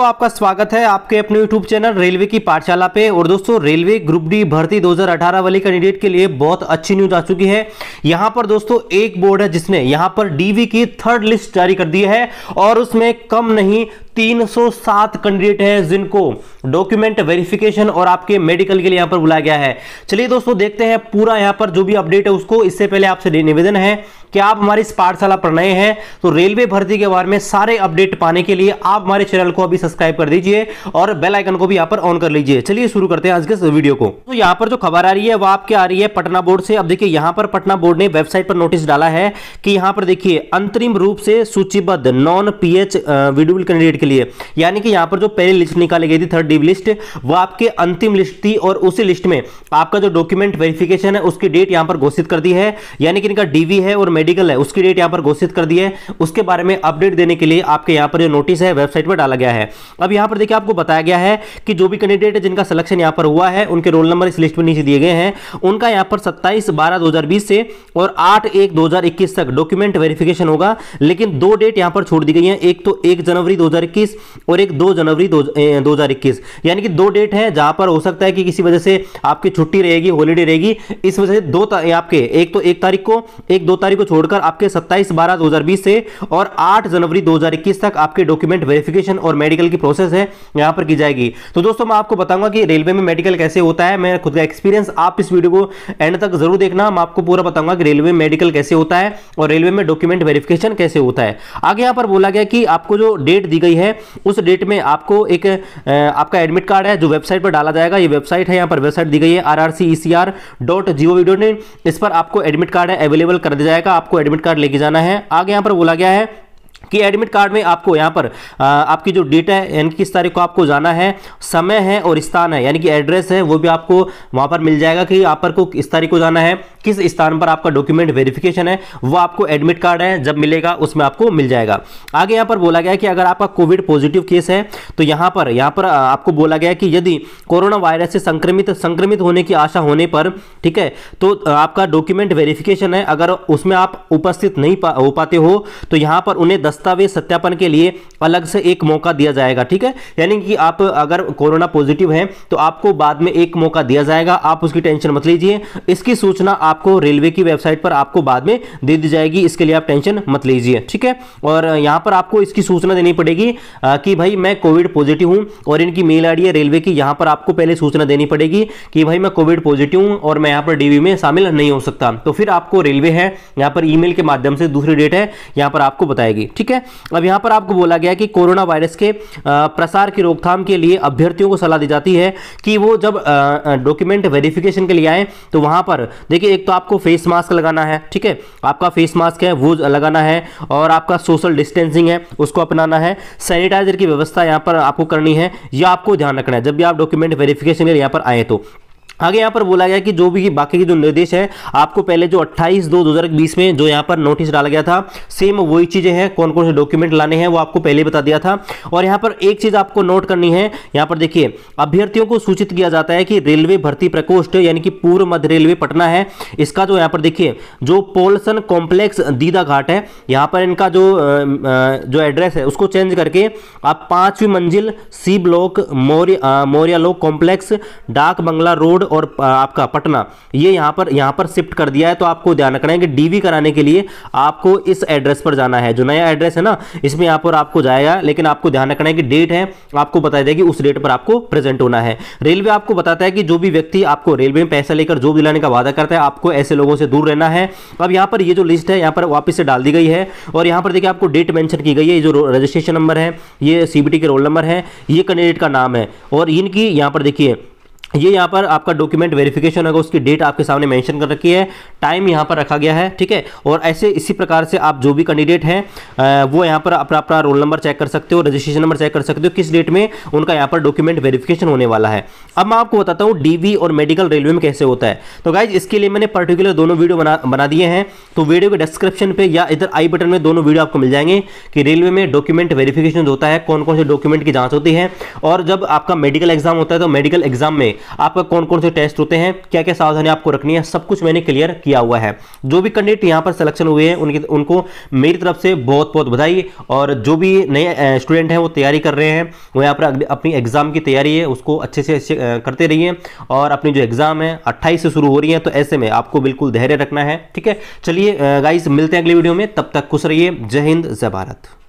दोस्तों आपका स्वागत है आपके अपने यूट्यूब चैनल रेलवे की पाठशाला पे और दोस्तों रेलवे ग्रुप डी भर्ती 2018 वाली कैंडिडेट के लिए बहुत अच्छी न्यूज आ चुकी है यहां पर दोस्तों एक बोर्ड है जिसने यहां पर डीवी की थर्ड लिस्ट जारी कर दी है और उसमें कम नहीं 307 कैंडिडेट हैं जिनको डॉक्यूमेंट वेरिफिकेशन और आपके मेडिकल के लिए यहां पर बुलाया गया है चलिए दोस्तों देखते हैं पूरा यहां पर जो भी अपडेट है उसको इससे पहले आपसे निवेदन है क्या आप हमारे इस पाठशाला पर नए हैं तो रेलवे भर्ती के बारे में सारे अपडेट पाने के लिए आप हमारे चैनल को अभी सब्सक्राइब कर दीजिए और बेल आइकन को भी यहाँ पर ऑन कर लीजिए चलिए शुरू करते हैं आज के वीडियो को तो यहाँ पर जो खबर आ रही है वो आपके आ रही है पटना बोर्ड से अब देखिए यहाँ पर पटना बोर्ड ने वेबसाइट पर नोटिस डाला है कि यहाँ पर देखिए अंतरिम रूप से सूचीबद्ध नॉन पीएच विड्यूबल कैंडिडेट के लिए यानी कि यहाँ पर जो पहली लिस्ट निकाली गई थी थर्ड डिव लिस्ट वो आपके अंतिम लिस्ट थी और उसी लिस्ट में आपका जो डॉक्यूमेंट वेरिफिकेशन है उसकी डेट यहाँ पर घोषित कर दी है यानी कि इनका डीवी है और मेडिकल है उसकी डेट यहाँ पर घोषित कर दी है उसके बारे में अपडेट देने के लिए आपके यहाँ पर जो नोटिस है वेबसाइट पर डाला गया है अब यहाँ पर देखिए आपको बताया गया है कि जो भी कैंडिडेट है जिनका सिलेक्शन यहाँ पर हुआ है उनके रोल नंबर इस लिस्ट में नीचे दिए गए हैं उनका यहाँ पर सत्ताईस बारह दो से और आठ एक दो तक डॉक्यूमेंट वेरिफिकेशन होगा लेकिन दो डेट यहाँ पर छोड़ दी गई है एक तो एक जनवरी दो और एक दो जनवरी दो यानी कि दो डेट है जहाँ पर हो सकता है कि किसी वजह से आपकी छुट्टी रहेगी होलीडे रहेगी इस वजह से दो आपके एक तो एक तारीख को एक दो तारीख को छोड़कर आपके 27 बारह 2020 से और 8 जनवरी 2021 तक आपके डॉक्यूमेंट वेरिफिकेशन और मेडिकल की प्रोसेस है यहाँ पर की जाएगी तो दोस्तों मैं आपको बताऊंगा कि रेलवे में मेडिकल कैसे होता है मैं खुद का एक्सपीरियंस आप इस वीडियो को एंड तक जरूर देखना मैं आपको पूरा बताऊंगा कि रेलवे मेडिकल कैसे होता है और रेलवे में डॉक्यूमेंट वेरिफिकेशन कैसे होता है आगे यहां पर बोला गया कि आपको जो डेट दी गई है उस डेट में आपको एक आपका एडमिट कार्ड है जो वेबसाइट पर डाला जाएगा ये वेबसाइट है यहां पर वेबसाइट दी गई है आर e इस पर आपको एडमिट कार्ड है अवेलेबल कर दिया जाएगा आपको एडमिट कार्ड लेके जाना है आगे यहाँ पर बोला गया है कि एडमिट कार्ड में आपको यहाँ पर आ, आपकी जो डेट है यानी किस तारीख को आपको जाना है समय है और स्थान है यानी कि एड्रेस है वो भी आपको वहाँ पर मिल जाएगा कि आप पर को किस तारीख को जाना है किस स्थान पर आपका डॉक्यूमेंट वेरिफिकेशन है वो आपको एडमिट कार्ड है जब मिलेगा उसमें आपको मिल जाएगा आगे यहाँ पर बोला गया कि अगर आपका कोविड पॉजिटिव केस है तो यहाँ पर यहाँ पर आपको बोला गया कि यदि कोरोना वायरस से संक्रमित संक्रमित होने की आशा होने पर ठीक है तो आपका डॉक्यूमेंट वेरिफिकेशन है अगर उसमें आप उपस्थित नहीं पा, हो पाते हो तो यहाँ पर उन्हें दस्तावेज सत्यापन के लिए अलग से एक मौका दिया जाएगा ठीक है यानी कि आप अगर कोरोना पॉजिटिव है तो आपको बाद में एक मौका दिया जाएगा आप उसकी टेंशन मत लीजिए इसकी सूचना आपको रेलवे की वेबसाइट पर आपको बाद में दे दी जाएगी इसके लिए आप टेंशन मत लीजिए ठीक है और यहाँ पर आपको इसकी सूचना देनी पड़ेगी कि भाई मैं कोविड पॉजिटिव हूँ और इनकी मेल आई है रेलवे की यहाँ पर आपको पहले सूचना देनी पड़ेगी कि भाई मैं कोविड पॉजिटिव हूँ और मैं यहाँ पर डीवी में शामिल नहीं हो सकता तो फिर आपको रेलवे है यहाँ पर ईमेल के माध्यम से दूसरी डेट है यहाँ पर आपको बताएगी ठीक है अब यहाँ पर आपको बोला गया कि कोरोना वायरस के प्रसार की रोकथाम के लिए अभ्यर्थियों को सलाह दी जाती है कि वो जब डॉक्यूमेंट वेरिफिकेशन के लिए आए तो वहाँ पर देखिए एक तो आपको फेस मास्क लगाना है ठीक है आपका फेस मास्क है वो लगाना है और आपका सोशल डिस्टेंसिंग है उसको अपनाना है सैनिटाइजर की व्यवस्था यहाँ पर आपको करनी है या आपको ध्यान रखना है जब भी आप डॉक्यूमेंट वेरिफिकेशन के लिए यहाँ पर आए तो आगे यहाँ पर बोला गया कि जो भी बाकी के जो निर्देश हैं आपको पहले जो 28 दो 2020 में जो यहाँ पर नोटिस डाला गया था सेम वही चीज़ें हैं कौन कौन से डॉक्यूमेंट लाने हैं वो आपको पहले बता दिया था और यहाँ पर एक चीज़ आपको नोट करनी है यहाँ पर देखिए अभ्यर्थियों को सूचित किया जाता है कि रेलवे भर्ती प्रकोष्ठ यानी कि पूर्व मध्य रेलवे पटना है इसका जो यहाँ पर देखिए जो पोलसन कॉम्प्लेक्स दीदा घाट है यहाँ पर इनका जो जो एड्रेस है उसको चेंज करके आप पाँचवीं मंजिल सी ब्लॉक मौर्य मौर्य लोक कॉम्प्लेक्स डाक बंगला रोड और आपका पटना ये यहाँ पर यहाँ पर शिफ्ट कर दिया है तो आपको ध्यान रखना है कि डीवी कराने के लिए आपको इस एड्रेस पर जाना है जो नया एड्रेस है ना इसमें यहाँ पर आपको जाएगा लेकिन आपको ध्यान रखना है कि डेट है आपको बताया जाएगी उस डेट पर आपको प्रेजेंट होना है रेलवे आपको बताता है कि जो भी व्यक्ति आपको रेलवे में पैसा लेकर जॉब दिलाने का वादा करता है आपको ऐसे लोगों से दूर रहना है अब यहाँ पर ये जो लिस्ट है यहाँ पर वापस से डाल दी गई है और यहाँ पर देखिए आपको डेट मैंशन की गई है जो रजिस्ट्रेशन नंबर है ये सी के रोल नंबर है ये कैंडिडेट का नाम है और इनकी यहाँ पर देखिए ये यहाँ पर आपका डॉक्यूमेंट वेरिफिकेशन होगा उसकी डेट आपके सामने मेंशन कर रखी है टाइम यहाँ पर रखा गया है ठीक है और ऐसे इसी प्रकार से आप जो भी कैंडिडेट हैं वो यहाँ पर अपना अपना रोल नंबर चेक कर सकते हो रजिस्ट्रेशन नंबर चेक कर सकते हो किस डेट में उनका यहाँ पर डॉक्यूमेंट वेरिफिकेशन होने वाला है अब मैं आपको बताता हूँ डी और मेडिकल रेलवे में कैसे होता है तो गाइज इसके लिए मैंने पर्टिकुलर दोनों वीडियो बना बना दिए हैं तो वीडियो के डिस्क्रिप्शन पर या इधर आई बटन में दोनों वीडियो आपको मिल जाएंगे कि रेलवे में डॉक्यूमेंट वेरिफिकेशन होता है कौन कौन से डॉक्यूमेंट की जाँच होती है और जब आपका मेडिकल एग्जाम होता है तो मेडिकल एग्जाम में आपका कौन कौन से टेस्ट होते हैं क्या क्या सावधानी आपको रखनी है सब कुछ मैंने क्लियर किया हुआ है जो भी कैंडिडेट यहाँ पर सिलेक्शन हुए हैं उनकी उनको मेरी तरफ से बहुत बहुत बधाई और जो भी नए स्टूडेंट हैं वो तैयारी कर रहे हैं वो यहाँ पर अपनी एग्ज़ाम की तैयारी है उसको अच्छे से अच्छे करते रहिए और अपनी जो एग्ज़ाम है अट्ठाईस से शुरू हो रही है तो ऐसे में आपको बिल्कुल धैर्य रखना है ठीक है चलिए गाइस मिलते हैं अगले वीडियो में तब तक खुश रहिए जय हिंद जय भारत